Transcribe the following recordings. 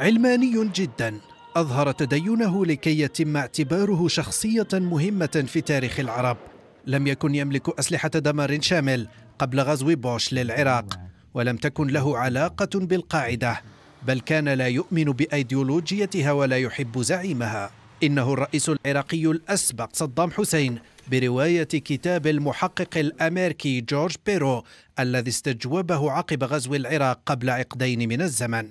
علماني جدا اظهر تدينه لكي يتم اعتباره شخصيه مهمه في تاريخ العرب لم يكن يملك اسلحه دمار شامل قبل غزو بوش للعراق ولم تكن له علاقه بالقاعده بل كان لا يؤمن بايديولوجيتها ولا يحب زعيمها انه الرئيس العراقي الاسبق صدام حسين بروايه كتاب المحقق الامريكي جورج بيرو الذي استجوبه عقب غزو العراق قبل عقدين من الزمن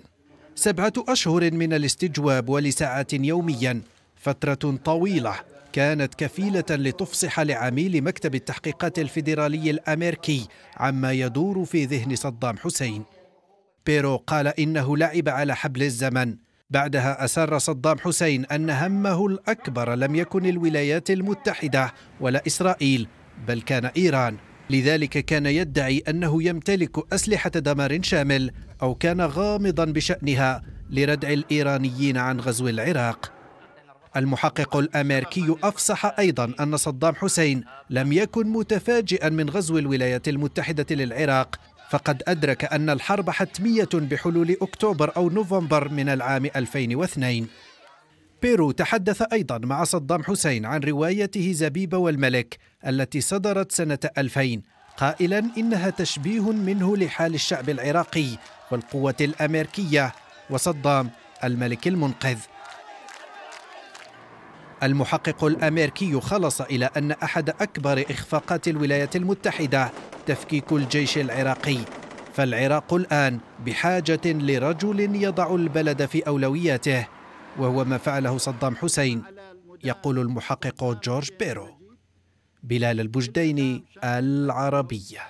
سبعة أشهر من الاستجواب ولساعات يوميا فترة طويلة كانت كفيلة لتفصح لعميل مكتب التحقيقات الفيدرالي الأمريكي عما يدور في ذهن صدام حسين بيرو قال إنه لعب على حبل الزمن بعدها أسر صدام حسين أن همه الأكبر لم يكن الولايات المتحدة ولا إسرائيل بل كان إيران لذلك كان يدعي أنه يمتلك أسلحة دمار شامل أو كان غامضا بشأنها لردع الإيرانيين عن غزو العراق المحقق الامريكي افصح ايضا ان صدام حسين لم يكن متفاجئا من غزو الولايات المتحده للعراق فقد ادرك ان الحرب حتميه بحلول اكتوبر او نوفمبر من العام 2002 بيرو تحدث أيضا مع صدام حسين عن روايته زبيب والملك التي صدرت سنة 2000 قائلا إنها تشبيه منه لحال الشعب العراقي والقوة الأمريكية وصدام الملك المنقذ المحقق الامريكي خلص الى ان احد اكبر اخفاقات الولايات المتحده تفكيك الجيش العراقي فالعراق الان بحاجه لرجل يضع البلد في اولوياته وهو ما فعله صدام حسين يقول المحقق جورج بيرو بلال البجديني العربيه